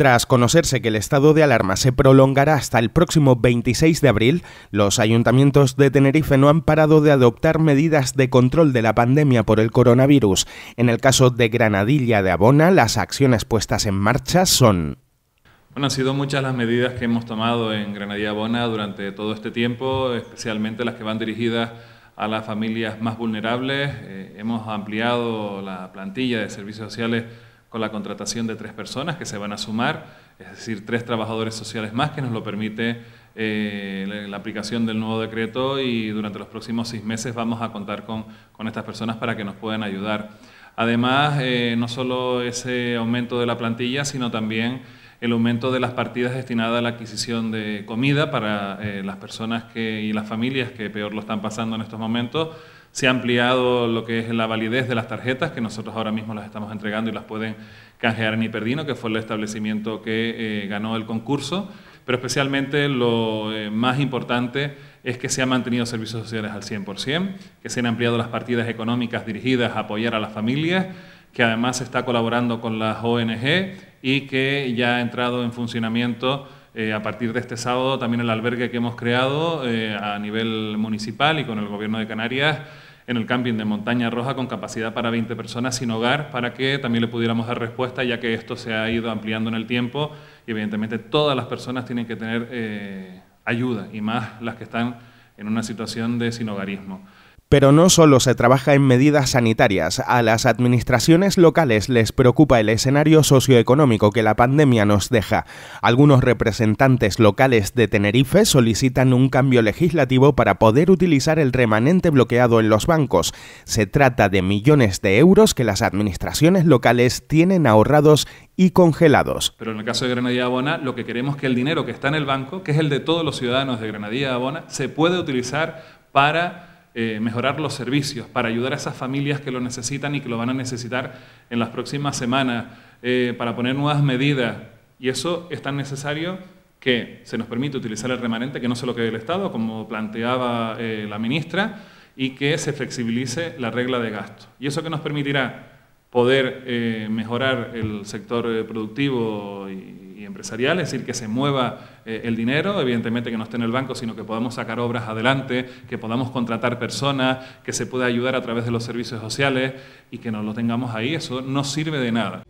Tras conocerse que el estado de alarma se prolongará hasta el próximo 26 de abril, los ayuntamientos de Tenerife no han parado de adoptar medidas de control de la pandemia por el coronavirus. En el caso de Granadilla de Abona, las acciones puestas en marcha son... han sido muchas las medidas que hemos tomado en Granadilla de Abona durante todo este tiempo, especialmente las que van dirigidas a las familias más vulnerables. Eh, hemos ampliado la plantilla de servicios sociales con la contratación de tres personas que se van a sumar, es decir, tres trabajadores sociales más que nos lo permite eh, la aplicación del nuevo decreto y durante los próximos seis meses vamos a contar con, estas personas para que nos puedan ayudar. Además, eh, no solo ese aumento de la plantilla, sino también el aumento de las partidas destinadas a la adquisición de comida para eh, las personas que, y las familias que peor lo están pasando en estos momentos se ha ampliado lo que es la validez de las tarjetas, que nosotros ahora mismo las estamos entregando y las pueden canjear en Hiperdino, que fue el establecimiento que eh, ganó el concurso. Pero especialmente lo eh, más importante es que se han mantenido servicios sociales al 100%, que se han ampliado las partidas económicas dirigidas a apoyar a las familias, que además se está colaborando con las ONG y que ya ha entrado en funcionamiento eh, a partir de este sábado también el albergue que hemos creado eh, a nivel municipal y con el gobierno de Canarias en el camping de Montaña Roja con capacidad para 20 personas sin hogar para que también le pudiéramos dar respuesta ya que esto se ha ido ampliando en el tiempo y evidentemente todas las personas tienen que tener eh, ayuda y más las que están en una situación de sin hogarismo. Pero no solo se trabaja en medidas sanitarias, a las administraciones locales les preocupa el escenario socioeconómico que la pandemia nos deja. Algunos representantes locales de Tenerife solicitan un cambio legislativo para poder utilizar el remanente bloqueado en los bancos. Se trata de millones de euros que las administraciones locales tienen ahorrados y congelados. Pero en el caso de Granadilla Abona, lo que queremos es que el dinero que está en el banco, que es el de todos los ciudadanos de Granadilla Abona, se pueda utilizar para eh, mejorar los servicios, para ayudar a esas familias que lo necesitan y que lo van a necesitar en las próximas semanas, eh, para poner nuevas medidas. Y eso es tan necesario que se nos permite utilizar el remanente, que no se lo quede el Estado, como planteaba eh, la ministra, y que se flexibilice la regla de gasto. Y eso que nos permitirá poder mejorar el sector productivo y empresarial, es decir, que se mueva eh, el dinero, evidentemente que no esté en el banco, sino que podamos sacar obras adelante, que podamos contratar personas, que se pueda ayudar a través de los servicios sociales y que no lo tengamos ahí, eso no sirve de nada.